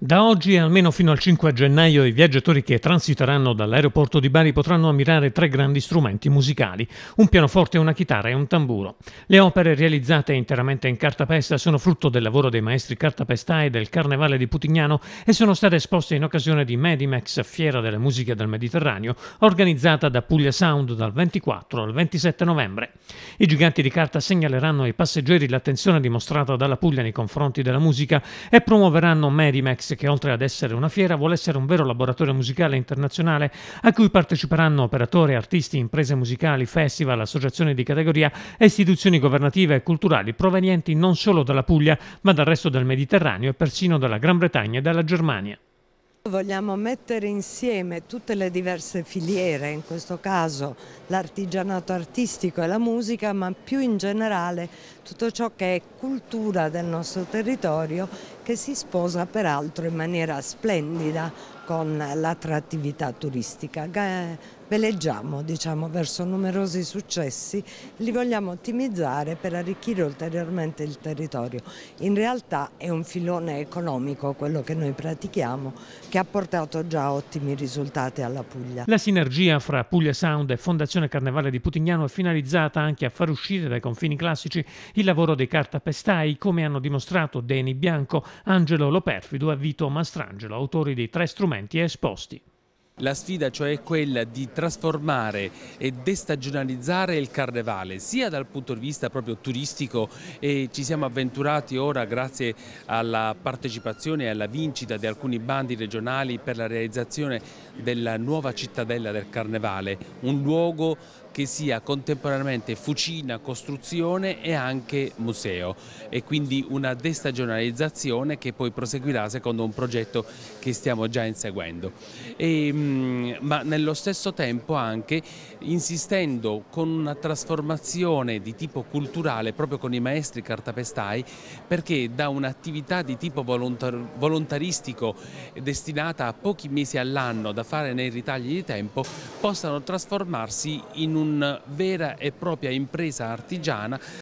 Da oggi almeno fino al 5 gennaio i viaggiatori che transiteranno dall'aeroporto di Bari potranno ammirare tre grandi strumenti musicali, un pianoforte, una chitarra e un tamburo. Le opere realizzate interamente in cartapesta sono frutto del lavoro dei maestri cartapestai del Carnevale di Putignano e sono state esposte in occasione di Medimex Fiera delle Musiche del Mediterraneo, organizzata da Puglia Sound dal 24 al 27 novembre. I giganti di carta segnaleranno ai passeggeri l'attenzione dimostrata dalla Puglia nei confronti della musica e promuoveranno Medimex che oltre ad essere una fiera vuole essere un vero laboratorio musicale internazionale a cui parteciperanno operatori, artisti, imprese musicali, festival, associazioni di categoria e istituzioni governative e culturali provenienti non solo dalla Puglia ma dal resto del Mediterraneo e persino dalla Gran Bretagna e dalla Germania. Vogliamo mettere insieme tutte le diverse filiere, in questo caso l'artigianato artistico e la musica, ma più in generale tutto ciò che è cultura del nostro territorio che si sposa peraltro in maniera splendida con l'attrattività turistica veleggiamo diciamo, verso numerosi successi, li vogliamo ottimizzare per arricchire ulteriormente il territorio. In realtà è un filone economico quello che noi pratichiamo che ha portato già ottimi risultati alla Puglia. La sinergia fra Puglia Sound e Fondazione Carnevale di Putignano è finalizzata anche a far uscire dai confini classici il lavoro dei cartapestai, come hanno dimostrato Deni Bianco, Angelo Loperfido e Vito Mastrangelo, autori dei tre strumenti esposti. La sfida cioè è quella di trasformare e destagionalizzare il carnevale, sia dal punto di vista proprio turistico e ci siamo avventurati ora grazie alla partecipazione e alla vincita di alcuni bandi regionali per la realizzazione della nuova cittadella del carnevale, un luogo che sia contemporaneamente fucina, costruzione e anche museo e quindi una destagionalizzazione che poi proseguirà secondo un progetto che stiamo già inseguendo. E, mm, ma nello stesso tempo anche insistendo con una trasformazione di tipo culturale proprio con i maestri cartapestai perché da un'attività di tipo volontar volontaristico destinata a pochi mesi all'anno da fare nei ritagli di tempo possano trasformarsi in un una vera e propria impresa artigiana